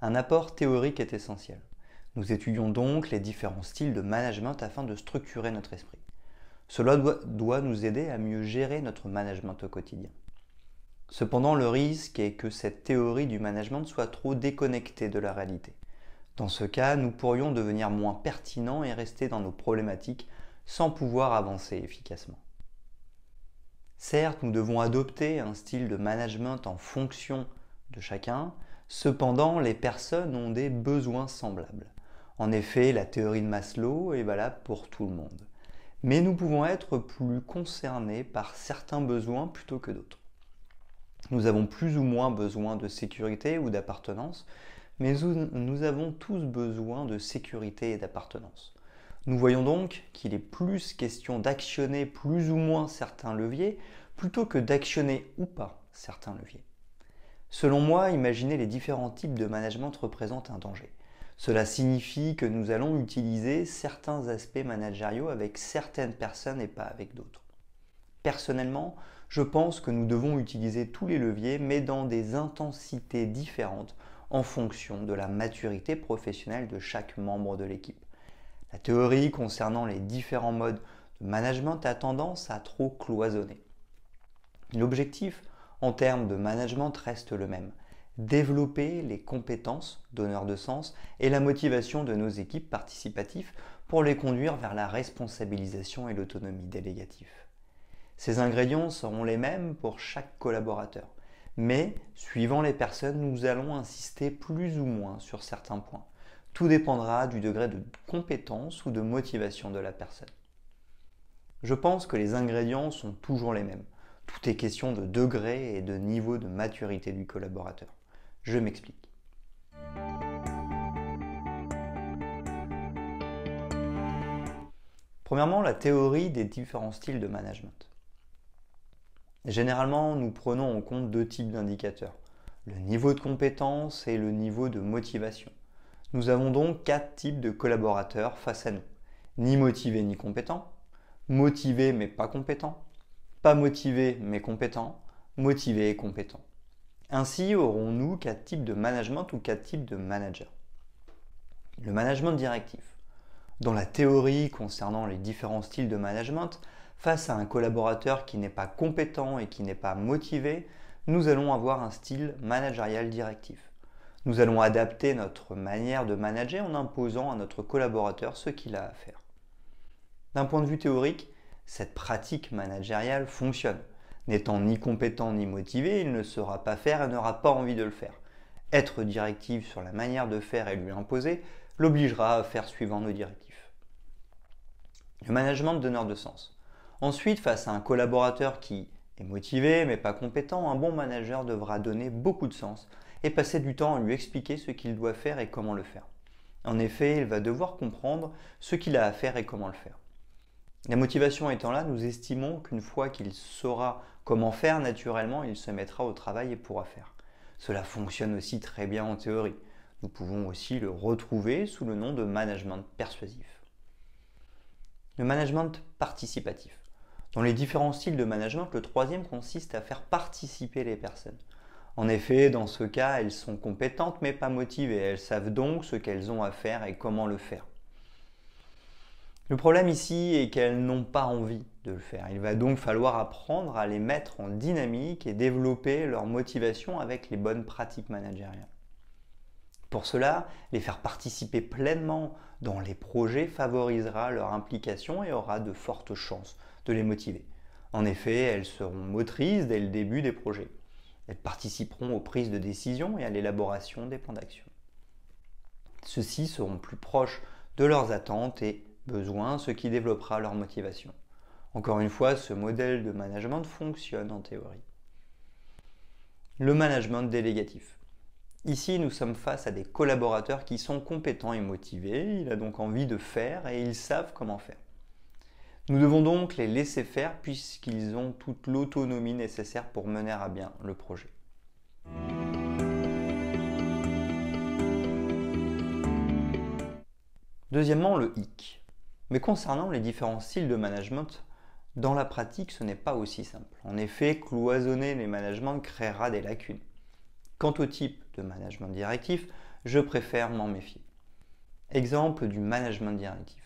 un apport théorique est essentiel. Nous étudions donc les différents styles de management afin de structurer notre esprit. Cela doit, nous aider à mieux gérer notre management au quotidien. Cependant, le risque est que cette théorie du management soit trop déconnectée de la réalité. Dans ce cas, nous pourrions devenir moins pertinents et rester dans nos problématiques sans pouvoir avancer efficacement. Certes, nous devons adopter un style de management en fonction de chacun, Cependant, les personnes ont des besoins semblables. En effet, la théorie de Maslow est valable pour tout le monde. Mais nous pouvons être plus concernés par certains besoins plutôt que d'autres. Nous avons plus ou moins besoin de sécurité ou d'appartenance, mais nous avons tous besoin de sécurité et d'appartenance. Nous voyons donc qu'il est plus question d'actionner plus ou moins certains leviers plutôt que d'actionner ou pas certains leviers. Selon moi, imaginer les différents types de management représente un danger. Cela signifie que nous allons utiliser certains aspects managériaux avec certaines personnes et pas avec d'autres. Personnellement, je pense que nous devons utiliser tous les leviers, mais dans des intensités différentes en fonction de la maturité professionnelle de chaque membre de l'équipe. La théorie concernant les différents modes de management a tendance à trop cloisonner. L'objectif en termes de management reste le même. Développer les compétences donneurs de sens et la motivation de nos équipes participatives pour les conduire vers la responsabilisation et l'autonomie délégative. Ces ingrédients seront les mêmes pour chaque collaborateur, mais suivant les personnes, nous allons insister plus ou moins sur certains points. Tout dépendra du degré de compétence ou de motivation de la personne. Je pense que les ingrédients sont toujours les mêmes tout est question de degré et de niveau de maturité du collaborateur. Je m'explique. Premièrement, la théorie des différents styles de management. Généralement, nous prenons en compte deux types d'indicateurs, le niveau de compétence et le niveau de motivation. Nous avons donc quatre types de collaborateurs face à nous. Ni motivés ni compétents, motivés mais pas compétents, pas motivé mais compétent, motivé et compétent. Ainsi, aurons-nous quatre types de management ou quatre types de manager Le management directif. Dans la théorie concernant les différents styles de management, face à un collaborateur qui n'est pas compétent et qui n'est pas motivé, nous allons avoir un style managérial directif. Nous allons adapter notre manière de manager en imposant à notre collaborateur ce qu'il a à faire. D'un point de vue théorique, cette pratique managériale fonctionne. N'étant ni compétent ni motivé, il ne saura pas faire et n'aura pas envie de le faire. Être directif sur la manière de faire et lui imposer l'obligera à faire suivant nos directives. Le management donneur de sens. Ensuite, face à un collaborateur qui est motivé mais pas compétent, un bon manager devra donner beaucoup de sens et passer du temps à lui expliquer ce qu'il doit faire et comment le faire. En effet, il va devoir comprendre ce qu'il a à faire et comment le faire. La motivation étant là, nous estimons qu'une fois qu'il saura comment faire naturellement, il se mettra au travail et pourra faire. Cela fonctionne aussi très bien en théorie. Nous pouvons aussi le retrouver sous le nom de management persuasif. Le management participatif. Dans les différents styles de management, le troisième consiste à faire participer les personnes. En effet, dans ce cas, elles sont compétentes mais pas motivées. Elles savent donc ce qu'elles ont à faire et comment le faire. Le problème ici est qu'elles n'ont pas envie de le faire. Il va donc falloir apprendre à les mettre en dynamique et développer leur motivation avec les bonnes pratiques managériales. Pour cela, les faire participer pleinement dans les projets favorisera leur implication et aura de fortes chances de les motiver. En effet, elles seront motrices dès le début des projets. Elles participeront aux prises de décision et à l'élaboration des plans d'action. Ceux-ci seront plus proches de leurs attentes et ce qui développera leur motivation. Encore une fois, ce modèle de management fonctionne en théorie. Le management délégatif. Ici, nous sommes face à des collaborateurs qui sont compétents et motivés, il a donc envie de faire et ils savent comment faire. Nous devons donc les laisser faire puisqu'ils ont toute l'autonomie nécessaire pour mener à bien le projet. Deuxièmement, le hic. Mais concernant les différents styles de management, dans la pratique, ce n'est pas aussi simple. En effet, cloisonner les managements créera des lacunes. Quant au type de management directif, je préfère m'en méfier. Exemple du management directif.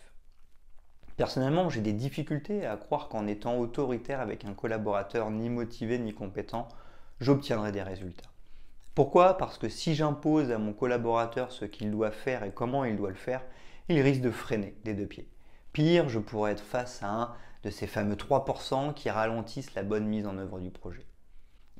Personnellement, j'ai des difficultés à croire qu'en étant autoritaire avec un collaborateur ni motivé ni compétent, j'obtiendrai des résultats. Pourquoi Parce que si j'impose à mon collaborateur ce qu'il doit faire et comment il doit le faire, il risque de freiner des deux pieds. Pire, je pourrais être face à un de ces fameux 3% qui ralentissent la bonne mise en œuvre du projet.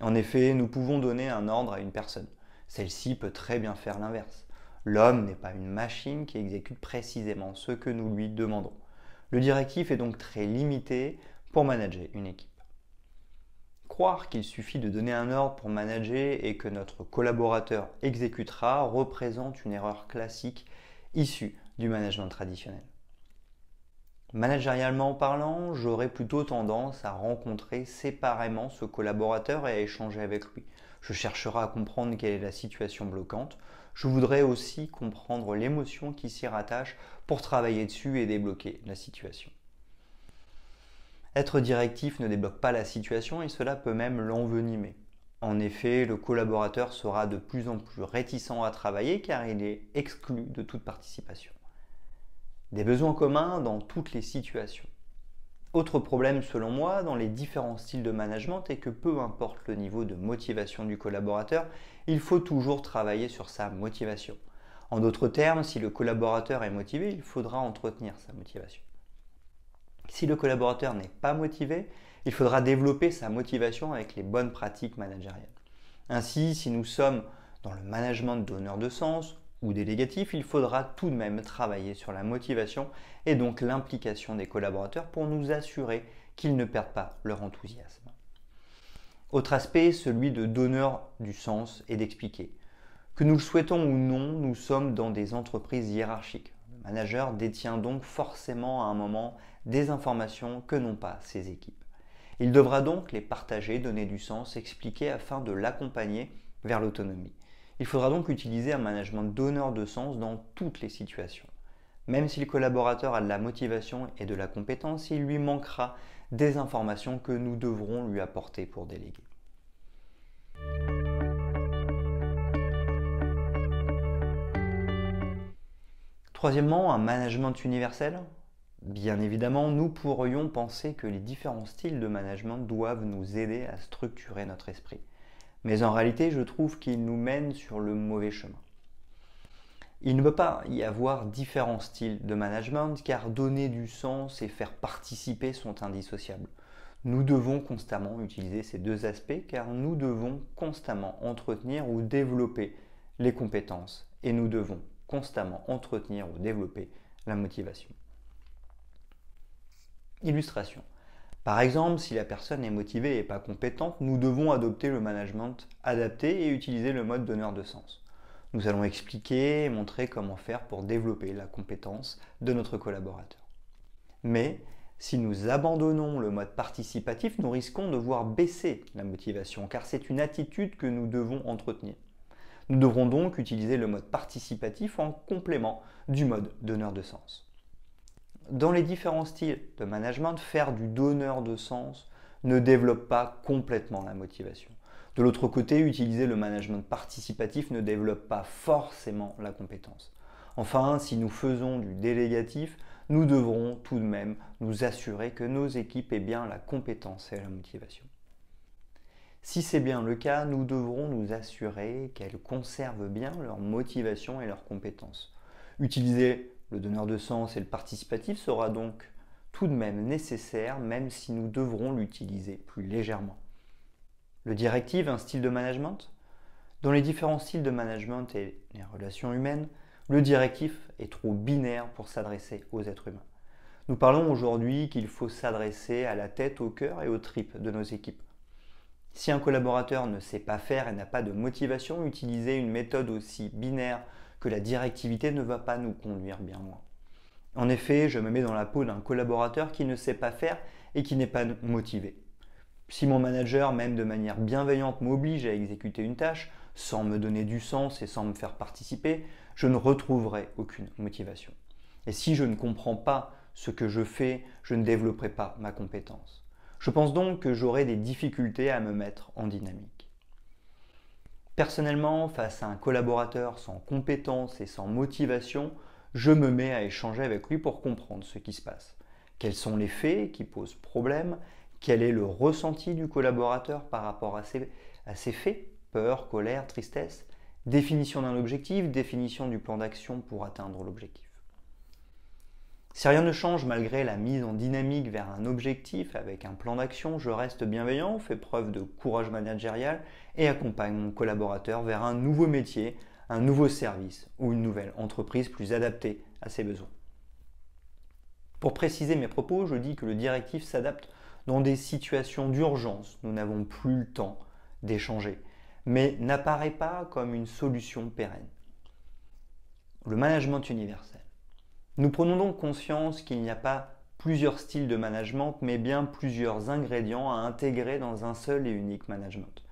En effet, nous pouvons donner un ordre à une personne. Celle-ci peut très bien faire l'inverse. L'homme n'est pas une machine qui exécute précisément ce que nous lui demandons. Le directif est donc très limité pour manager une équipe. Croire qu'il suffit de donner un ordre pour manager et que notre collaborateur exécutera représente une erreur classique issue du management traditionnel. Managérialement parlant, j'aurais plutôt tendance à rencontrer séparément ce collaborateur et à échanger avec lui. Je chercherai à comprendre quelle est la situation bloquante. Je voudrais aussi comprendre l'émotion qui s'y rattache pour travailler dessus et débloquer la situation. Être directif ne débloque pas la situation et cela peut même l'envenimer. En effet, le collaborateur sera de plus en plus réticent à travailler car il est exclu de toute participation des besoins communs dans toutes les situations. Autre problème selon moi dans les différents styles de management est que peu importe le niveau de motivation du collaborateur, il faut toujours travailler sur sa motivation. En d'autres termes, si le collaborateur est motivé, il faudra entretenir sa motivation. Si le collaborateur n'est pas motivé, il faudra développer sa motivation avec les bonnes pratiques managériales. Ainsi, si nous sommes dans le management donneur de sens, ou négatifs, il faudra tout de même travailler sur la motivation et donc l'implication des collaborateurs pour nous assurer qu'ils ne perdent pas leur enthousiasme. Autre aspect, celui de donneur du sens et d'expliquer. Que nous le souhaitons ou non, nous sommes dans des entreprises hiérarchiques. Le manager détient donc forcément à un moment des informations que n'ont pas ses équipes. Il devra donc les partager, donner du sens, expliquer afin de l'accompagner vers l'autonomie. Il faudra donc utiliser un management donneur de sens dans toutes les situations. Même si le collaborateur a de la motivation et de la compétence, il lui manquera des informations que nous devrons lui apporter pour déléguer. Troisièmement, un management universel. Bien évidemment, nous pourrions penser que les différents styles de management doivent nous aider à structurer notre esprit mais en réalité, je trouve qu'il nous mène sur le mauvais chemin. Il ne peut pas y avoir différents styles de management car donner du sens et faire participer sont indissociables. Nous devons constamment utiliser ces deux aspects car nous devons constamment entretenir ou développer les compétences et nous devons constamment entretenir ou développer la motivation. Illustration. Par exemple, si la personne est motivée et pas compétente, nous devons adopter le management adapté et utiliser le mode donneur de sens. Nous allons expliquer et montrer comment faire pour développer la compétence de notre collaborateur. Mais si nous abandonnons le mode participatif, nous risquons de voir baisser la motivation, car c'est une attitude que nous devons entretenir. Nous devrons donc utiliser le mode participatif en complément du mode donneur de sens dans les différents styles de management, faire du donneur de sens ne développe pas complètement la motivation. De l'autre côté, utiliser le management participatif ne développe pas forcément la compétence. Enfin, si nous faisons du délégatif, nous devrons tout de même nous assurer que nos équipes aient bien la compétence et la motivation. Si c'est bien le cas, nous devrons nous assurer qu'elles conservent bien leur motivation et leurs compétences. Utiliser le donneur de sens et le participatif sera donc tout de même nécessaire, même si nous devrons l'utiliser plus légèrement. Le directive, un style de management Dans les différents styles de management et les relations humaines, le directif est trop binaire pour s'adresser aux êtres humains. Nous parlons aujourd'hui qu'il faut s'adresser à la tête, au cœur et aux tripes de nos équipes. Si un collaborateur ne sait pas faire et n'a pas de motivation, utiliser une méthode aussi binaire la directivité ne va pas nous conduire bien loin. En effet, je me mets dans la peau d'un collaborateur qui ne sait pas faire et qui n'est pas motivé. Si mon manager, même de manière bienveillante, m'oblige à exécuter une tâche, sans me donner du sens et sans me faire participer, je ne retrouverai aucune motivation. Et si je ne comprends pas ce que je fais, je ne développerai pas ma compétence. Je pense donc que j'aurai des difficultés à me mettre en dynamique. Personnellement, face à un collaborateur sans compétences et sans motivation, je me mets à échanger avec lui pour comprendre ce qui se passe. Quels sont les faits qui posent problème Quel est le ressenti du collaborateur par rapport à ces, à ces faits Peur, colère, tristesse Définition d'un objectif, définition du plan d'action pour atteindre l'objectif. Si rien ne change malgré la mise en dynamique vers un objectif avec un plan d'action, je reste bienveillant, fais preuve de courage managérial et accompagne mon collaborateur vers un nouveau métier, un nouveau service ou une nouvelle entreprise plus adaptée à ses besoins. Pour préciser mes propos, je dis que le directif s'adapte dans des situations d'urgence, nous n'avons plus le temps d'échanger, mais n'apparaît pas comme une solution pérenne. Le management universel nous prenons donc conscience qu'il n'y a pas plusieurs styles de management, mais bien plusieurs ingrédients à intégrer dans un seul et unique management.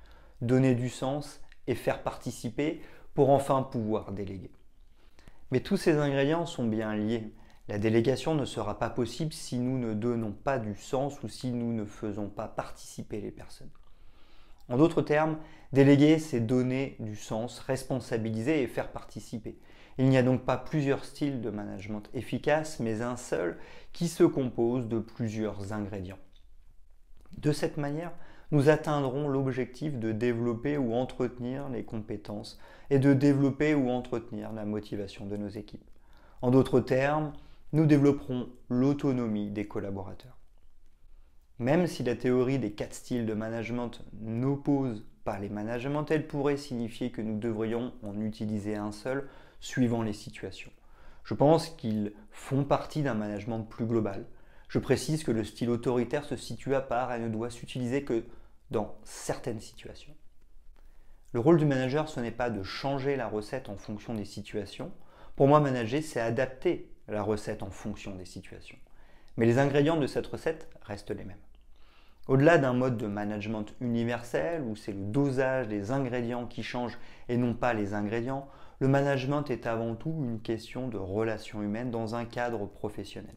Donner du sens et faire participer pour enfin pouvoir déléguer. Mais tous ces ingrédients sont bien liés. La délégation ne sera pas possible si nous ne donnons pas du sens ou si nous ne faisons pas participer les personnes. En d'autres termes, déléguer, c'est donner du sens, responsabiliser et faire participer. Il n'y a donc pas plusieurs styles de management efficaces, mais un seul qui se compose de plusieurs ingrédients. De cette manière, nous atteindrons l'objectif de développer ou entretenir les compétences et de développer ou entretenir la motivation de nos équipes. En d'autres termes, nous développerons l'autonomie des collaborateurs. Même si la théorie des quatre styles de management n'oppose pas les managements, elle pourrait signifier que nous devrions en utiliser un seul suivant les situations. Je pense qu'ils font partie d'un management plus global. Je précise que le style autoritaire se situe à part et ne doit s'utiliser que dans certaines situations. Le rôle du manager, ce n'est pas de changer la recette en fonction des situations. Pour moi, manager, c'est adapter la recette en fonction des situations. Mais les ingrédients de cette recette restent les mêmes. Au-delà d'un mode de management universel où c'est le dosage des ingrédients qui change et non pas les ingrédients, le management est avant tout une question de relations humaines dans un cadre professionnel.